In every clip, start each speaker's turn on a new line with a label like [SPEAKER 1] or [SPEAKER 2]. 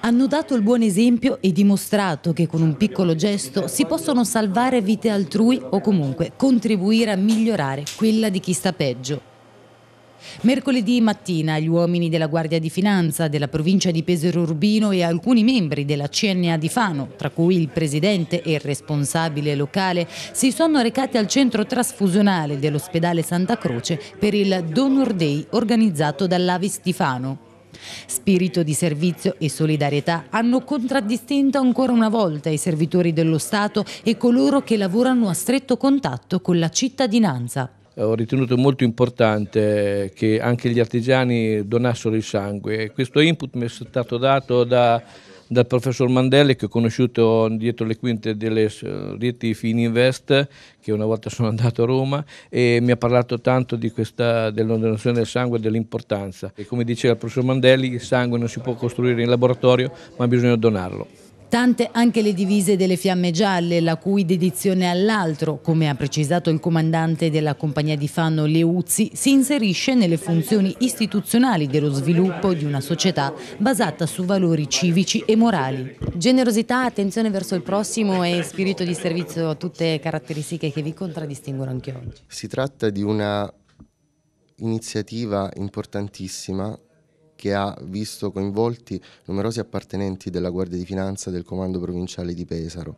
[SPEAKER 1] Hanno dato il buon esempio e dimostrato che con un piccolo gesto si possono salvare vite altrui o comunque contribuire a migliorare quella di chi sta peggio. Mercoledì mattina gli uomini della Guardia di Finanza della provincia di Pesero Urbino e alcuni membri della CNA di Fano, tra cui il presidente e il responsabile locale, si sono recati al centro trasfusionale dell'ospedale Santa Croce per il Donor Day organizzato dall'Avis di Fano. Spirito di servizio e solidarietà hanno contraddistinto ancora una volta i servitori dello Stato e coloro che lavorano a stretto contatto con la cittadinanza
[SPEAKER 2] ho ritenuto molto importante che anche gli artigiani donassero il sangue. Questo input mi è stato dato da dal professor Mandelli che ho conosciuto dietro le quinte delle eh, reti Fininvest che una volta sono andato a Roma e mi ha parlato tanto di questa, della donazione del sangue e dell'importanza e come diceva il professor Mandelli il sangue non si può costruire in laboratorio ma bisogna donarlo.
[SPEAKER 1] Tante anche le divise delle Fiamme Gialle, la cui dedizione all'altro, come ha precisato il comandante della compagnia di Fanno Leuzzi, si inserisce nelle funzioni istituzionali dello sviluppo di una società basata su valori civici e morali. Generosità, attenzione verso il prossimo e spirito di servizio, tutte caratteristiche che vi contraddistinguono anche oggi.
[SPEAKER 3] Si tratta di una iniziativa importantissima che ha visto coinvolti numerosi appartenenti della Guardia di Finanza del Comando Provinciale di Pesaro.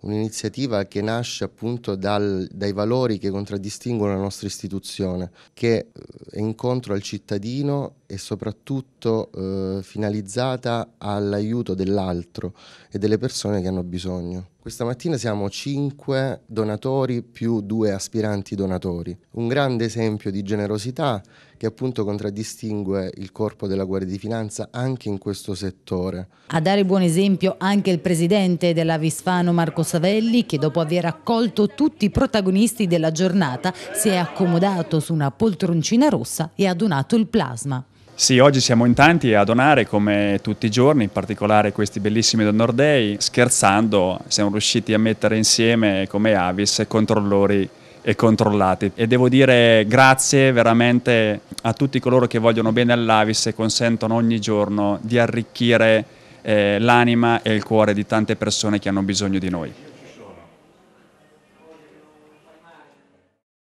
[SPEAKER 3] Un'iniziativa che nasce appunto dal, dai valori che contraddistinguono la nostra istituzione, che eh, è incontro al cittadino e soprattutto eh, finalizzata all'aiuto dell'altro e delle persone che hanno bisogno. Questa mattina siamo cinque donatori più due aspiranti donatori, un grande esempio di generosità che appunto contraddistingue il corpo della Guardia di Finanza anche in questo settore.
[SPEAKER 1] A dare buon esempio anche il presidente della Visfano Marco Savelli che dopo aver accolto tutti i protagonisti della giornata si è accomodato su una poltroncina rossa e ha donato il plasma.
[SPEAKER 4] Sì, oggi siamo in tanti a donare come tutti i giorni, in particolare questi bellissimi Donor Day. Scherzando siamo riusciti a mettere insieme come Avis controllori e controllati e devo dire grazie veramente a tutti coloro che vogliono bene all'Avis e consentono ogni giorno di arricchire eh, l'anima e il cuore di tante persone che hanno bisogno di noi.